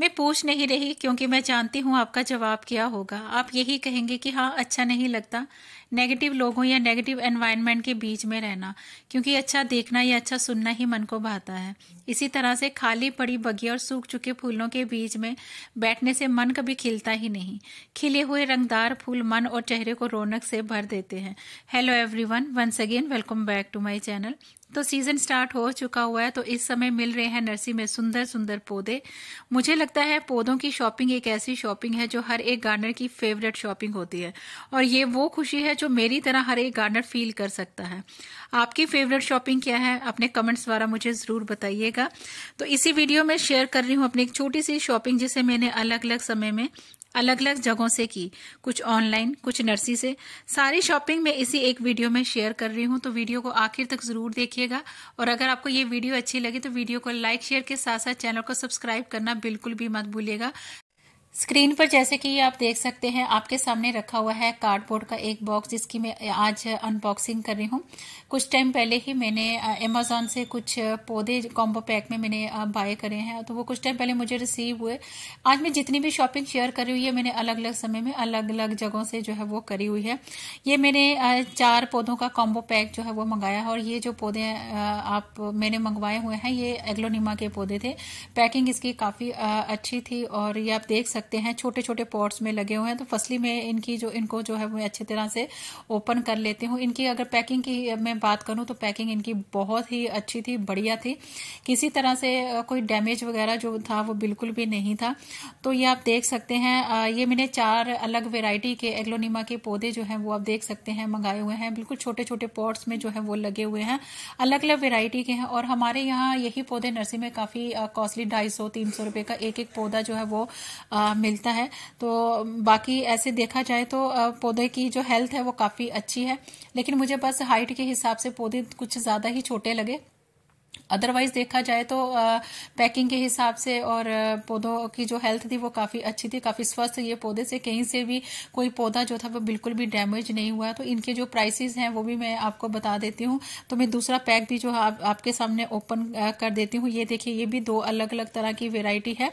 मैं पूछ नहीं रही क्योंकि मैं जानती हूँ आपका जवाब क्या होगा आप यही कहेंगे कि हाँ अच्छा नहीं लगता नेगेटिव लोगों या नेगेटिव एनवायरनमेंट के बीच में रहना क्योंकि अच्छा देखना या अच्छा सुनना ही मन को भाता है इसी तरह से खाली पड़ी बगी और सूख चुके फूलों के बीच में बैठने से मन कभी खिलता ही नहीं खिले हुए रंगदार फूल मन और चेहरे को रौनक से भर देते हैं hello everyone once again welcome back to my channel तो सीज़न स्टार्ट हो चुका हुआ है तो इस समय मिल रहे हैं नर्सरी में सुंदर सुंदर पौधे मुझे लगता है पौधों की शॉपिंग एक ऐसी शॉपिंग है जो हर एक गार्डनर की फेवरेट शॉपिंग होती है और ये वो खुशी है जो मेरी तरह हर एक गार्डनर फील कर सकता है आपकी फेवरेट शॉपिंग क्या है अपने कमेंट्स द्वारा मुझे ज़रूर बताइएगा तो इसी वीडियो में शेयर कर रही हूँ अपनी एक छोटी सी शॉपिंग जिसे मैंने अलग अलग समय में अलग अलग जगहों से की कुछ ऑनलाइन कुछ नर्सी से सारी शॉपिंग मैं इसी एक वीडियो में शेयर कर रही हूँ तो वीडियो को आखिर तक ज़रूर देखिएगा और अगर आपको ये वीडियो अच्छी लगी तो वीडियो को लाइक शेयर के साथ साथ चैनल को सब्सक्राइब करना बिल्कुल भी मत भूलिएगा स्क्रीन पर जैसे कि आप देख सकते हैं आपके सामने रखा हुआ है कार्डबोर्ड का एक बॉक्स जिसकी मैं आज अनबॉक्सिंग कर रही हूँ कुछ टाइम पहले ही मैंने अमेजोन से कुछ पौधे कॉम्बो पैक में मैंने बाय करे हैं तो वो कुछ टाइम पहले मुझे रिसीव हुए आज मैं जितनी भी शॉपिंग शेयर करी हुई है मैंने अलग अलग समय में अलग अलग जगहों से जो है वो करी हुई है ये मैंने चार पौधों का कॉम्बो पैक जो है वो मंगाया है और ये जो पौधे आप मैंने मंगवाए हुए हैं ये एग्लोनिमा के पौधे थे पैकिंग इसकी काफ़ी अच्छी थी और ये आप देख सकते सकते हैं छोटे छोटे पॉट्स में लगे हुए हैं तो फसली में इनकी जो इनको जो है मैं अच्छी तरह से ओपन कर लेती हूँ इनकी अगर पैकिंग की मैं बात करूँ तो पैकिंग इनकी बहुत ही अच्छी थी बढ़िया थी किसी तरह से कोई डैमेज वगैरह जो था वो बिल्कुल भी नहीं था तो ये आप देख सकते हैं ये मैंने चार अलग वेराइटी के एग्लोनीमा के पौधे जो है वो आप देख सकते हैं मंगाए हुए हैं बिल्कुल छोटे छोटे पॉट्स में जो है वो लगे हुए हैं अलग अलग वेराइटी के हैं और हमारे यहाँ यही पौधे नर्सरी में काफ़ी कॉस्टली ढाई सौ तीन सौ रुपये का एक एक पौधा जो है वो मिलता है तो बाकी ऐसे देखा जाए तो पौधे की जो हेल्थ है वो काफ़ी अच्छी है लेकिन मुझे बस हाइट के हिसाब से पौधे कुछ ज़्यादा ही छोटे लगे अदरवाइज देखा जाए तो पैकिंग के हिसाब से और पौधों की जो हेल्थ थी वो काफी अच्छी थी काफी स्वस्थ ये पौधे से कहीं से भी कोई पौधा जो था वो बिल्कुल भी डैमेज नहीं हुआ तो इनके जो प्राइसेस हैं वो भी मैं आपको बता देती हूँ तो मैं दूसरा पैक भी जो आप, आपके सामने ओपन कर देती हूँ ये देखिए ये भी दो अलग अलग तरह की वेराइटी है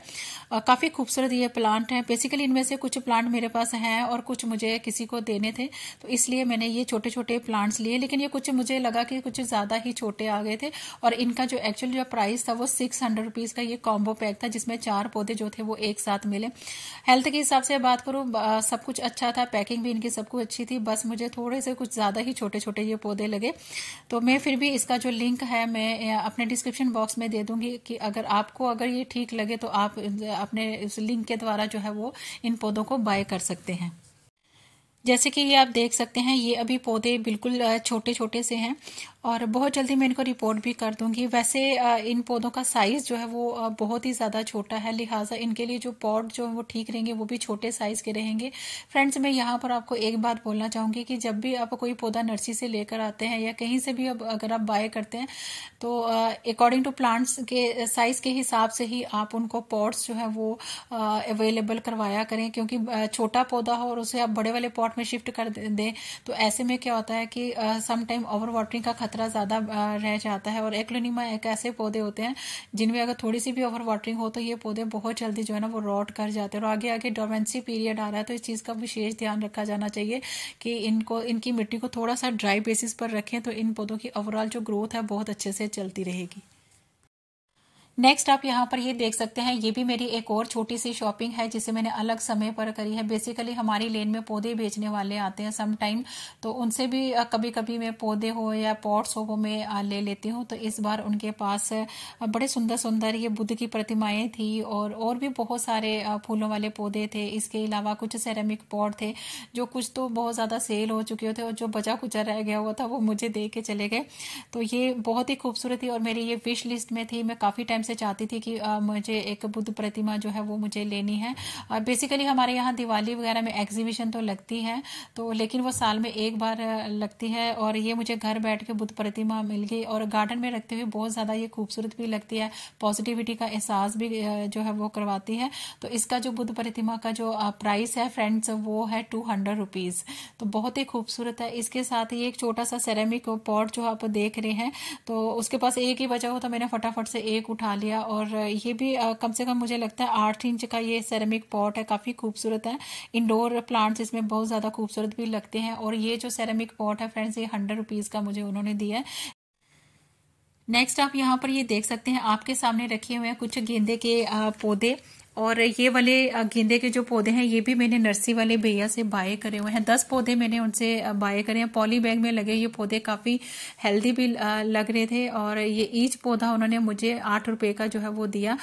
काफी खूबसूरत ये प्लांट है बेसिकली इनमें से कुछ प्लांट मेरे पास हैं और कुछ मुझे किसी को देने थे तो इसलिए मैंने ये छोटे छोटे प्लांट्स लिए लेकिन ये कुछ मुझे लगा कि कुछ ज्यादा ही छोटे आ गए थे और इनका जो एक्चुअल जो प्राइस था वो सिक्स हंड्रेड रुपीज़ का ये कॉम्बो पैक था जिसमें चार पौधे जो थे वो एक साथ मिले हेल्थ के हिसाब से बात करू सब कुछ अच्छा था पैकिंग भी इनकी सब कुछ अच्छी थी बस मुझे थोड़े से कुछ ज़्यादा ही छोटे छोटे ये पौधे लगे तो मैं फिर भी इसका जो लिंक है मैं अपने डिस्क्रिप्शन बॉक्स में दे दूंगी कि अगर आपको अगर ये ठीक लगे तो आप अपने इस लिंक के द्वारा जो है वो इन पौधों को बाय कर सकते हैं जैसे कि ये आप देख सकते हैं ये अभी पौधे बिल्कुल छोटे छोटे से हैं और बहुत जल्दी मैं इनको रिपोर्ट भी कर दूंगी वैसे इन पौधों का साइज़ जो है वो बहुत ही ज़्यादा छोटा है लिहाजा इनके लिए जो पॉट जो है वो ठीक रहेंगे वो भी छोटे साइज़ के रहेंगे फ्रेंड्स मैं यहाँ पर आपको एक बात बोलना चाहूंगी कि जब भी आप कोई पौधा नर्सरी से लेकर आते हैं या कहीं से भी अब अगर आप बाय करते हैं तो अकॉर्डिंग टू प्लांट्स के साइज़ के हिसाब से ही आप उनको पॉट्स जो है वो अवेलेबल करवाया करें क्योंकि छोटा पौधा हो और उसे आप बड़े वाले पॉट में शिफ्ट कर दें तो ऐसे में क्या होता है कि समटाइम ओवर वाटरिंग का खतरा खतरा ज़्यादा रह जाता है और एक्लोनीमा एक ऐसे पौधे होते हैं जिनमें अगर थोड़ी सी भी ओवर वाटरिंग हो तो ये पौधे बहुत जल्दी जो है ना वो रॉट कर जाते हैं और आगे आगे डोमेंसी पीरियड आ रहा है तो इस चीज़ का विशेष ध्यान रखा जाना चाहिए कि इनको इनकी मिट्टी को थोड़ा सा ड्राई बेसिस पर रखें तो इन पौधों की ओवरऑल जो ग्रोथ है बहुत अच्छे से चलती रहेगी नेक्स्ट आप यहाँ पर ये देख सकते हैं ये भी मेरी एक और छोटी सी शॉपिंग है जिसे मैंने अलग समय पर करी है बेसिकली हमारी लेन में पौधे बेचने वाले आते हैं सम टाइम तो उनसे भी कभी कभी मैं पौधे हो या पॉट्स हो वो मैं ले लेती हूँ तो इस बार उनके पास बड़े सुंदर सुंदर ये बुद्ध की प्रतिमाएं थी और और भी बहुत सारे फूलों वाले पौधे थे इसके अलावा कुछ सेरेमिक पॉट थे जो कुछ तो बहुत ज़्यादा सेल हो चुके थे और जो बचा कुचा रह गया हुआ था वो मुझे दे के चले गए तो ये बहुत ही खूबसूरत थी और मेरी ये विश लिस्ट में थी मैं काफ़ी टाइम से चाहती थी कि मुझे एक बुद्ध प्रतिमा जो है वो मुझे लेनी है और बेसिकली हमारे यहाँ दिवाली वगैरह में एग्जीबिशन तो लगती है तो लेकिन वो साल में एक बार लगती है और ये मुझे घर बैठ के बुद्ध प्रतिमा मिल गई और गार्डन में रखते हुए बहुत ज़्यादा ये खूबसूरत भी लगती है पॉजिटिविटी का एहसास भी जो है वो करवाती है तो इसका जो बुद्ध प्रतिमा का जो प्राइस है फ्रेंड्स वो है टू हंड्रेड रुपीज़ तो बहुत ही खूबसूरत है इसके साथ ही एक छोटा सा सेरेमिक पॉट जो आप देख रहे हैं तो उसके पास एक ही बचा हो तो मैंने फटाफट से एक उठा लिया और ये भी कम से कम मुझे लगता है आठ इंच का ये सेरेमिक पॉट है काफ़ी खूबसूरत है इंडोर प्लांट्स इसमें बहुत ज़्यादा खूबसूरत भी लगते हैं और ये जो सेरेमिक पॉट है फ्रेंड्स ये हंड्रेड रुपीज़ का मुझे उन्होंने दिया है नेक्स्ट आप यहाँ पर ये देख सकते हैं आपके सामने रखे हुए हैं कुछ गेंदे के पौधे और ये वाले गेंदे के जो पौधे हैं ये भी मैंने नर्सरी वाले भैया से बाय करे हुए हैं दस पौधे मैंने उनसे बाय करे हैं पॉली बैग में लगे ये पौधे काफ़ी हेल्दी भी लग रहे थे और ये ईच पौधा उन्होंने मुझे आठ रुपए का जो है वो दिया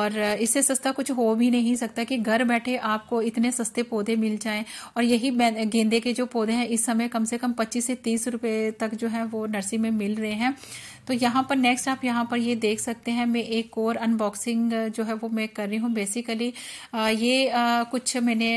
और इससे सस्ता कुछ हो भी नहीं सकता कि घर बैठे आपको इतने सस्ते पौधे मिल जाए और यही गेंदे के जो पौधे हैं इस समय कम से कम पच्चीस से तीस रुपये तक जो है वो नर्सरी में मिल रहे हैं तो यहाँ पर नेक्स्ट आप यहाँ पर ये देख सकते हैं मैं एक और अनबॉक्सिंग जो है वो मैं कर रही हूँ बेसिक बेसिकली ये कुछ मैंने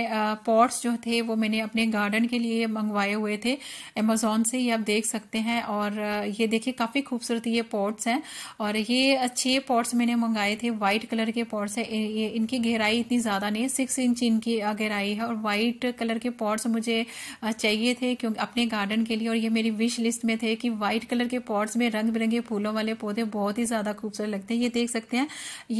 पॉट्स जो थे वो मैंने अपने गार्डन के लिए मंगवाए हुए थे अमेजोन से ये आप देख सकते हैं और ये देखिए काफ़ी खूबसूरत ये पॉट्स हैं और ये छः पॉट्स मैंने मंगाए थे वाइट कलर के पॉट्स हैं ये इनकी गहराई इतनी ज़्यादा नहीं है सिक्स इंच इनकी गहराई है और वाइट कलर के पॉट्स मुझे चाहिए थे क्योंकि अपने गार्डन के लिए और ये मेरी विश लिस्ट में थे कि वाइट कलर के पॉट्स में रंग बिरंगे फूलों वाले पौधे बहुत ही ज़्यादा खूबसूरत लगते हैं ये देख सकते हैं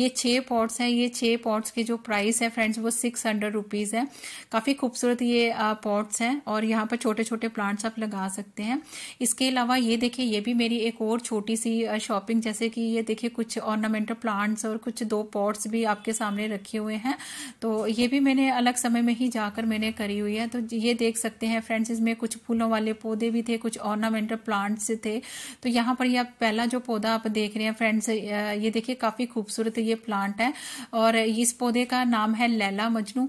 ये छः पॉट्स हैं ये छः पॉट्स पॉट्स की जो प्राइस है फ्रेंड्स वो सिक्स हंड्रेड रुपीज़ है काफ़ी खूबसूरत ये पॉट्स हैं और यहाँ पर छोटे छोटे प्लांट्स आप लगा सकते हैं इसके अलावा ये देखिए ये भी मेरी एक और छोटी सी शॉपिंग जैसे कि ये देखिए कुछ ऑर्नामेंटल प्लांट्स और कुछ दो पॉट्स भी आपके सामने रखे हुए हैं तो ये भी मैंने अलग समय में ही जाकर मैंने करी हुई है तो ये देख सकते हैं फ्रेंड्स इसमें कुछ फूलों वाले पौधे भी थे कुछ ऑर्नामेंटल प्लांट्स थे तो यहाँ पर यह आप पहला जो पौधा आप देख रहे हैं फ्रेंड्स ये देखिए काफ़ी खूबसूरत ये प्लांट है और इस पौधे का नाम है लैला मजनू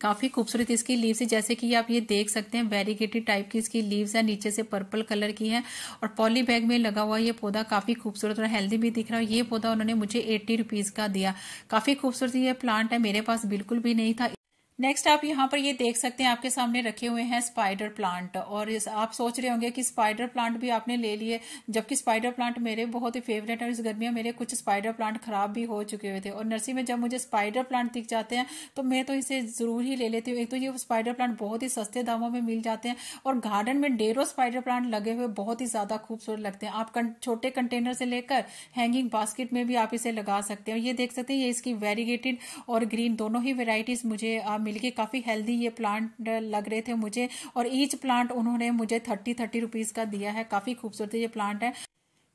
काफ़ी खूबसूरत इसकी लीव्स है जैसे कि आप ये देख सकते हैं वेरीगेटेड टाइप की इसकी लीव्स है नीचे से पर्पल कलर की है और पॉली बैग में लगा हुआ ये पौधा काफ़ी खूबसूरत और हेल्दी भी दिख रहा है ये पौधा उन्होंने मुझे एट्टी रुपीज़ का दिया काफ़ी खूबसूरत ये प्लांट है मेरे पास बिल्कुल भी नहीं था नेक्स्ट आप यहाँ पर ये देख सकते हैं आपके सामने रखे हुए हैं स्पाइडर प्लांट और इस आप सोच रहे होंगे कि स्पाइडर प्लांट भी आपने ले लिए जबकि स्पाइडर प्लांट मेरे बहुत ही फेवरेट है इस में मेरे कुछ स्पाइडर प्लांट खराब भी हो चुके हुए थे और नर्सरी में जब मुझे स्पाइडर प्लांट दिख जाते हैं तो मैं तो इसे ज़रूर ही ले लेती हूँ एक तो ये स्पाइडर प्लांट बहुत ही सस्ते दामों में मिल जाते हैं और गार्डन में डेरो स्पाइडर प्लांट लगे हुए बहुत ही ज़्यादा खूबसूरत लगते हैं आप छोटे कंटेनर से लेकर हैंगिंग बास्केट में भी आप इसे लगा सकते हैं ये देख सकते हैं ये इसकी वेरीगेटेड और ग्रीन दोनों ही वेराइटीज़ मुझे मिलके काफ़ी हेल्दी ये प्लांट लग रहे थे मुझे और ईच प्लांट उन्होंने मुझे थर्टी थर्टी रुपीज़ का दिया है काफ़ी खूबसूरत ये प्लांट है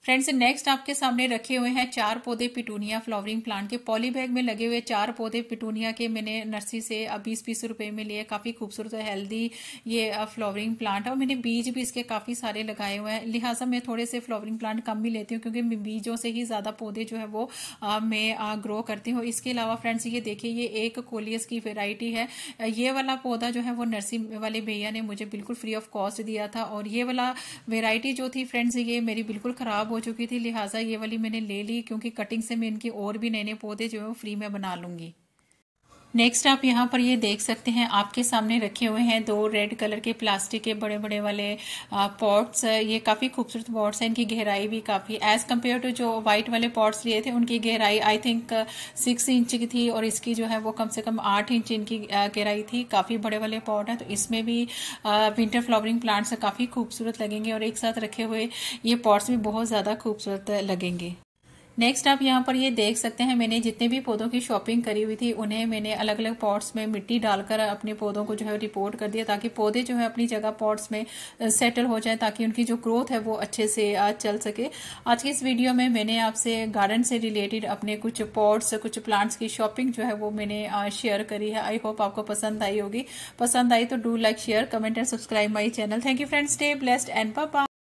फ्रेंड्स नेक्स्ट आपके सामने रखे हुए हैं चार पौधे पिटूनिया फ्लावरिंग प्लांट के पॉलीबैग में लगे हुए चार पौधे पिटूनिया के मैंने नर्सरी से बीस बीस रुपए में लिए काफ़ी खूबसूरत और हेल्दी ये फ्लावरिंग प्लांट है और मैंने बीज भी इसके काफ़ी सारे लगाए हुए हैं लिहाजा मैं थोड़े से फ्लावरिंग प्लांट कम भी लेती हूँ क्योंकि बीजों से ही ज़्यादा पौधे जो है वो आ, मैं आ, ग्रो करती हूँ इसके अलावा फ्रेंड्स ये देखिए ये एक कोलियस की वेराइटी है ये वाला पौधा जो है वो नर्सरी वाले भैया ने मुझे बिल्कुल फ्री ऑफ कॉस्ट दिया था और ये वाला वेराइटी जो थी फ्रेंड्स ये मेरी बिल्कुल ख़राब हो चुकी थी लिहाजा ये वाली मैंने ले ली क्योंकि कटिंग से मैं इनके और भी नए नए पौधे जो है वो फ्री में बना लूंगी नेक्स्ट आप यहाँ पर ये देख सकते हैं आपके सामने रखे हुए हैं दो रेड कलर के प्लास्टिक के बड़े बड़े वाले पॉट्स ये काफ़ी खूबसूरत पॉट्स हैं इनकी गहराई भी काफ़ी एज़ कम्पेयर टू जो व्हाइट वाले पॉट्स लिए थे उनकी गहराई आई थिंक सिक्स इंच की थी और इसकी जो है वो कम से कम आठ इंच इनकी गहराई थी काफ़ी बड़े वाले पॉट हैं तो इसमें भी विंटर फ्लावरिंग प्लांट्स काफ़ी खूबसूरत लगेंगे और एक साथ रखे हुए ये पॉट्स भी बहुत ज़्यादा खूबसूरत लगेंगे नेक्स्ट आप यहाँ पर ये देख सकते हैं मैंने जितने भी पौधों की शॉपिंग करी हुई थी उन्हें मैंने अलग अलग पॉट्स में मिट्टी डालकर अपने पौधों को जो है रिपोर्ट कर दिया ताकि पौधे जो है अपनी जगह पॉट्स में सेटल हो जाए ताकि उनकी जो ग्रोथ है वो अच्छे से आज चल सके आज की इस वीडियो में मैंने आपसे गार्डन से रिलेटेड अपने कुछ पॉट्स कुछ प्लांट्स की शॉपिंग जो है वो मैंने शेयर करी है आई होप आपको पसंद आई होगी पसंद आई तो do like share comment and subscribe my channel thank you friends day blessed and पापा